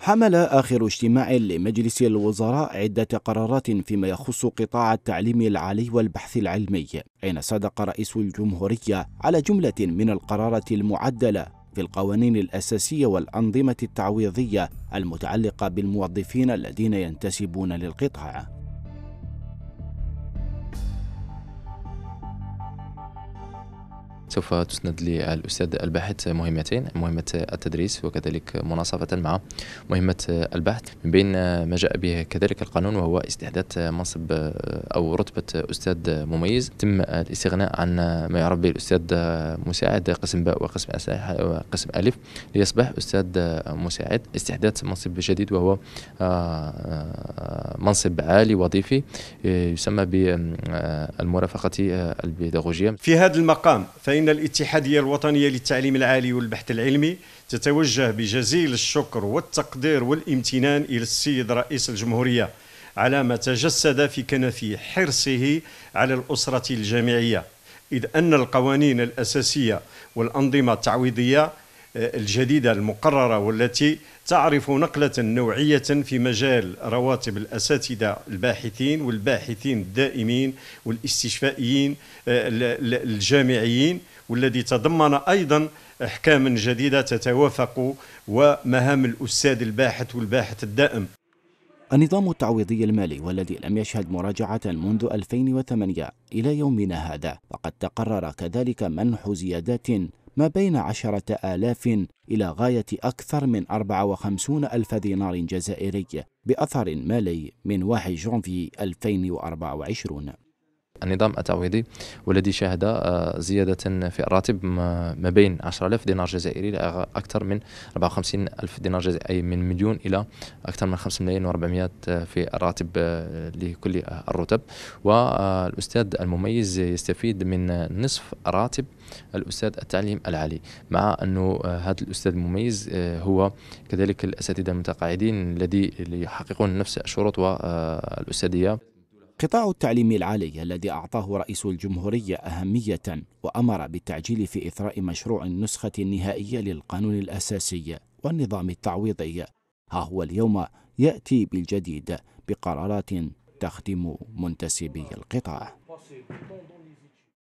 حمل آخر اجتماع لمجلس الوزراء عدة قرارات فيما يخص قطاع التعليم العالي والبحث العلمي حين صدق رئيس الجمهورية على جملة من القرارات المعدلة في القوانين الأساسية والأنظمة التعويضية المتعلقة بالموظفين الذين ينتسبون للقطاع سوف تسند للأستاذ الباحث مهمتين مهمة التدريس وكذلك مناصفة مع مهمة البحث من بين ما جاء به كذلك القانون وهو استحداث منصب أو رتبة أستاذ مميز تم الاستغناء عن ما يعرف به الأستاذ مساعد قسم باء وقسم قسم ألف ليصبح أستاذ مساعد استحداث منصب جديد وهو آه، آه، منصب عالي وظيفي آه، يسمى بالمرافقة البيداغوجية في هذا المقام فإن فإن الاتحادية الوطنية للتعليم العالي والبحث العلمي تتوجه بجزيل الشكر والتقدير والامتنان إلى السيد رئيس الجمهورية على ما تجسد في كنف حرصه على الأسرة الجامعية إذ أن القوانين الأساسية والأنظمة التعويضية آه، الجديدة المقررة والتي تعرف نقلة نوعية في مجال رواتب الأساتذة الباحثين والباحثين الدائمين والاستشفائيين آه، الجامعيين والذي تضمن أيضا أحكاما جديدة تتوافق ومهام الأستاذ الباحث والباحث الدائم النظام التعويضي المالي والذي لم يشهد مراجعة منذ 2008 إلى يومنا هذا وقد تقرر كذلك منح زيادات ما بين عشرة آلاف إلى غاية أكثر من 54 ألف دينار جزائري بأثر مالي من 1 جونفي 2024 النظام التعويضي والذي شهد آه، زيادة في الراتب ما بين 10000 دينار جزائري إلى أكثر من 54000 دينار جزائري أي من مليون إلى أكثر من 5 ملايين و400 في الراتب آه، لكل الرتب والأستاذ المميز يستفيد من نصف راتب الأستاذ التعليم العالي مع أنه آه، هذا الأستاذ المميز هو كذلك الأساتذة المتقاعدين الذي يحققون نفس الشروط والأستاذية القطاع التعليمي العالي الذي أعطاه رئيس الجمهورية أهمية وأمر بالتعجيل في إثراء مشروع النسخة النهائية للقانون الأساسي والنظام التعويضي ها هو اليوم يأتي بالجديد بقرارات تخدم منتسبي القطاع